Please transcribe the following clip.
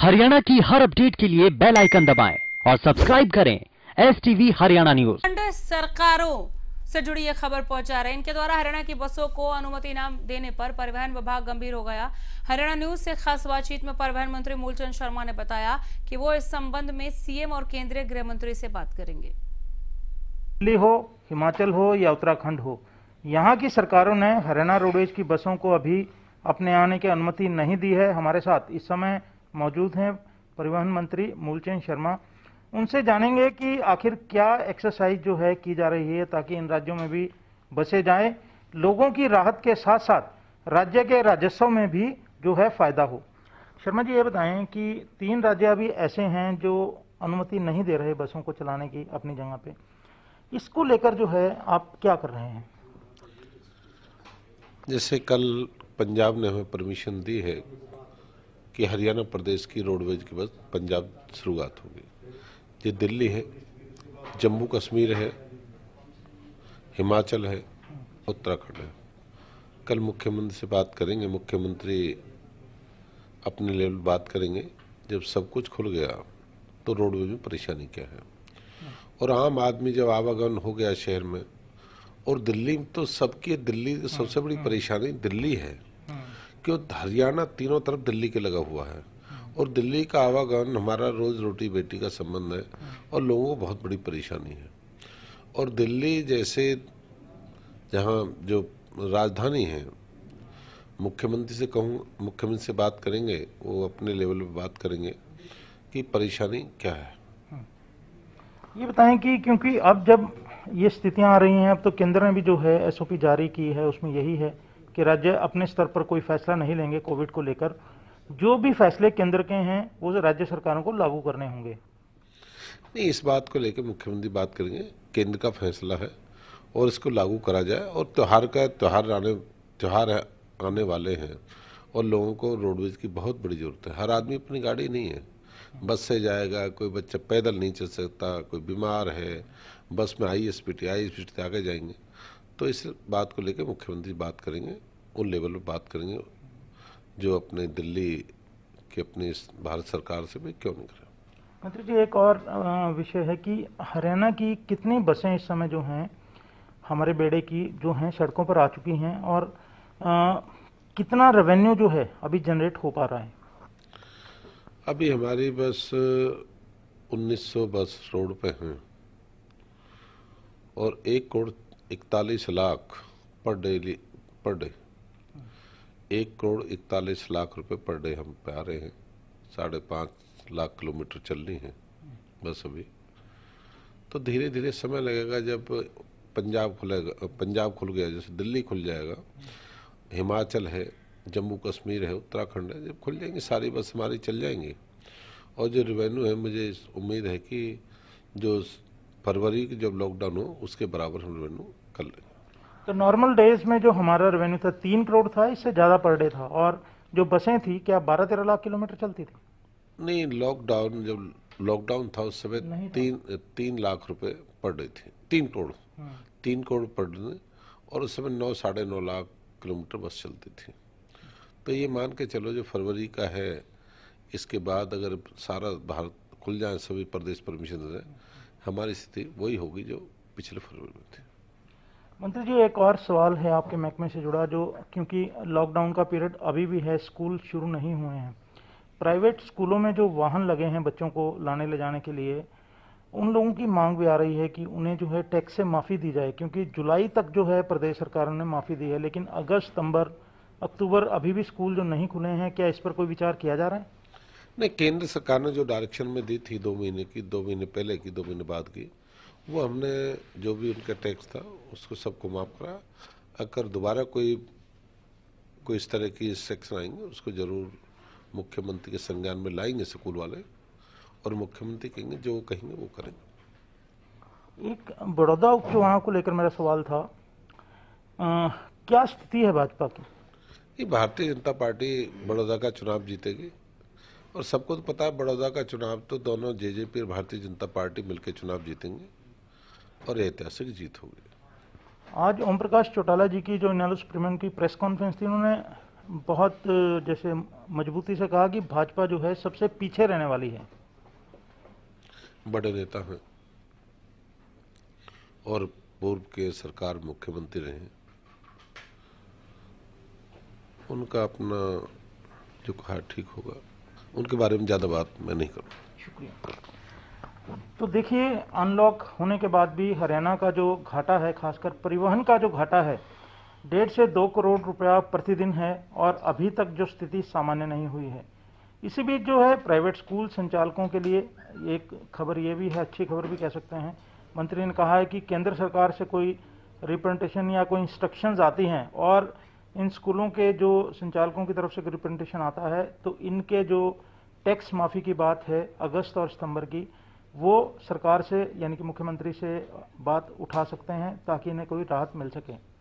हरियाणा की हर अपडेट के लिए बेल आइकन दबाएं और सब्सक्राइब करें एस टीवी हरियाणा न्यूज सरकारों से जुड़ी यह खबर पहुंचा रहे इनके द्वारा हरियाणा की बसों को अनुमति नाम देने पर परिवहन विभाग गंभीर हो गया हरियाणा न्यूज से खास बातचीत में परिवहन मंत्री मूलचंद शर्मा ने बताया कि वो इस संबंध में सीएम और केंद्रीय गृह मंत्री से बात करेंगे दिल्ली हो हिमाचल हो या उत्तराखंड हो यहाँ की सरकारों ने हरियाणा रोडवेज की बसों को अभी अपने आने की अनुमति नहीं दी है हमारे साथ इस समय मौजूद हैं परिवहन मंत्री मूलचंद शर्मा उनसे जानेंगे कि आखिर क्या एक्सरसाइज जो है की जा रही है ताकि इन राज्यों में भी बसे जाएं लोगों की राहत के साथ साथ राज्य के राजस्व में भी जो है फायदा हो शर्मा जी ये बताएं कि तीन राज्य अभी ऐसे हैं जो अनुमति नहीं दे रहे बसों को चलाने की अपनी जगह पे इसको लेकर जो है आप क्या कर रहे हैं जैसे कल पंजाब ने हमें परमिशन दी है कि हरियाणा प्रदेश की रोडवेज की बस पंजाब शुरुआत होगी ये दिल्ली है जम्मू कश्मीर है हिमाचल है उत्तराखंड है कल मुख्यमंत्री से बात करेंगे मुख्यमंत्री अपने लेवल बात करेंगे जब सब कुछ खुल गया तो रोडवेज में परेशानी क्या है और आम आदमी जब आवागमन हो गया शहर में और दिल्ली में तो सबकी दिल्ली सबसे बड़ी परेशानी दिल्ली है कि हरियाणा तीनों तरफ दिल्ली के लगा हुआ है और दिल्ली का आवागमन हमारा रोज़ रोटी बेटी का संबंध है और लोगों को बहुत बड़ी परेशानी है और दिल्ली जैसे जहाँ जो राजधानी है मुख्यमंत्री से कहूँ मुख्यमंत्री से बात करेंगे वो अपने लेवल पर बात करेंगे कि परेशानी क्या है ये बताएं कि क्योंकि अब जब ये स्थितियां आ रही हैं अब तो केंद्र ने भी जो है एसओपी जारी की है उसमें यही है कि राज्य अपने स्तर पर कोई फैसला नहीं लेंगे कोविड को लेकर जो भी फैसले केंद्र के हैं वो राज्य सरकारों को लागू करने होंगे नहीं इस बात को लेकर मुख्यमंत्री बात करेंगे केंद्र का फैसला है और इसको लागू करा जाए और त्यौहार का त्यौहार आने त्यौहार आने वाले हैं और लोगों को रोडवेज की बहुत बड़ी ज़रूरत है हर आदमी अपनी गाड़ी नहीं है बस से जाएगा कोई बच्चा पैदल नहीं चल सकता कोई बीमार है बस में I S P T I S P T आगे जाएंगे तो इस बात को लेकर मुख्यमंत्री बात करेंगे उन लेवल पर बात करेंगे जो अपने दिल्ली की अपनी भारत सरकार से भी क्यों नहीं करें मंत्री जी एक और विषय है कि हरियाणा की कितनी बसें इस समय जो हैं हमारे बेड़े की जो हैं सड़कों पर आ चुकी हैं और आ, कितना रेवेन्यू जो है अभी जनरेट हो पा रहा है अभी हमारी बस 1900 बस रोड पे हैं और एक करोड़ इकतालीस लाख पर डेली पर डे एक करोड़ इकतालीस लाख रुपए पर डे हम पे आ रहे हैं साढ़े पाँच लाख किलोमीटर चलनी है बस अभी तो धीरे धीरे समय लगेगा जब पंजाब खुलेगा पंजाब खुल गया जैसे दिल्ली खुल जाएगा हिमाचल है जम्मू कश्मीर है उत्तराखंड है जब खुल जाएंगी सारी बस हमारी चल जाएंगी और जो रेवेन्यू है मुझे उम्मीद है कि जो फरवरी की जब लॉकडाउन हो उसके बराबर हम रेवेन्यू कर लें तो नॉर्मल डेज में जो हमारा रेवेन्यू था तीन करोड़ था इससे ज़्यादा पर डे था और जो बसें थी क्या बारह तेरह लाख किलोमीटर चलती थी नहीं लॉकडाउन जब लॉकडाउन था उस समय तीन तीन लाख रुपए पर डे थे तीन करोड़ हाँ। तीन करोड़ पर डे और उस समय नौ साढ़े नौ लाख किलोमीटर बस चलती थी तो ये मान के चलो जो फरवरी का है इसके बाद अगर सारा भारत खुल जाए सभी प्रदेश परमिशन दें हमारी स्थिति वही होगी जो पिछले फरवरी में थी मंत्री जी एक और सवाल है आपके महकमे से जुड़ा जो क्योंकि लॉकडाउन का पीरियड अभी भी है स्कूल शुरू नहीं हुए हैं प्राइवेट स्कूलों में जो वाहन लगे हैं बच्चों को लाने ले जाने के लिए उन लोगों की मांग भी आ रही है कि उन्हें जो है टैक्स से माफ़ी दी जाए क्योंकि जुलाई तक जो है प्रदेश सरकार ने माफ़ी दी है लेकिन अगस्त सितंबर अक्टूबर अभी भी स्कूल जो नहीं खुले हैं क्या इस पर कोई विचार किया जा रहा है नहीं केंद्र सरकार ने जो डायरेक्शन में दी थी दो महीने की दो महीने पहले की दो महीने बाद की वो हमने जो भी उनका टैक्स था उसको सबको माफ़ करा अगर दोबारा कोई कोई इस तरह की सेक्शन आएंगे उसको ज़रूर मुख्यमंत्री के संज्ञान में लाएंगे स्कूल वाले और मुख्यमंत्री कहेंगे जो कहेंगे वो करेंगे एक बड़ौदा उपचुनाव को लेकर मेरा सवाल था आ, क्या स्थिति है भाजपा की ये भारतीय जनता पार्टी बड़ौदा का चुनाव जीतेगी और सबको तो पता है बड़ौदा का चुनाव तो दोनों जे जे पी और भारतीय जनता पार्टी मिलकर चुनाव जीतेंगे और ऐतिहासिक जीत होगी आज ओम प्रकाश चौटाला जी की जो इनालो सुप्रीमियम की प्रेस कॉन्फ्रेंस थी उन्होंने बहुत जैसे मजबूती से कहा कि भाजपा जो है सबसे पीछे रहने वाली है बड़े नेता हैं और पूर्व के सरकार मुख्यमंत्री रहे उनका अपना जो कहा ठीक होगा उनके बारे में ज़्यादा बात मैं नहीं करूँगा शुक्रिया तो देखिए अनलॉक होने के बाद भी हरियाणा का जो घाटा है खासकर परिवहन का जो घाटा है डेढ़ से दो करोड़ रुपया प्रतिदिन है और अभी तक जो स्थिति सामान्य नहीं हुई है इसी बीच जो है प्राइवेट स्कूल संचालकों के लिए एक खबर ये भी है अच्छी खबर भी कह सकते हैं मंत्री ने कहा है कि केंद्र सरकार से कोई रिप्रेजेंटेशन या कोई इंस्ट्रक्शंस आती हैं और इन स्कूलों के जो संचालकों की तरफ से रिप्रेजेंटेशन आता है तो इनके जो टैक्स माफ़ी की बात है अगस्त और सितंबर की वो सरकार से यानी कि मुख्यमंत्री से बात उठा सकते हैं ताकि इन्हें कोई राहत मिल सके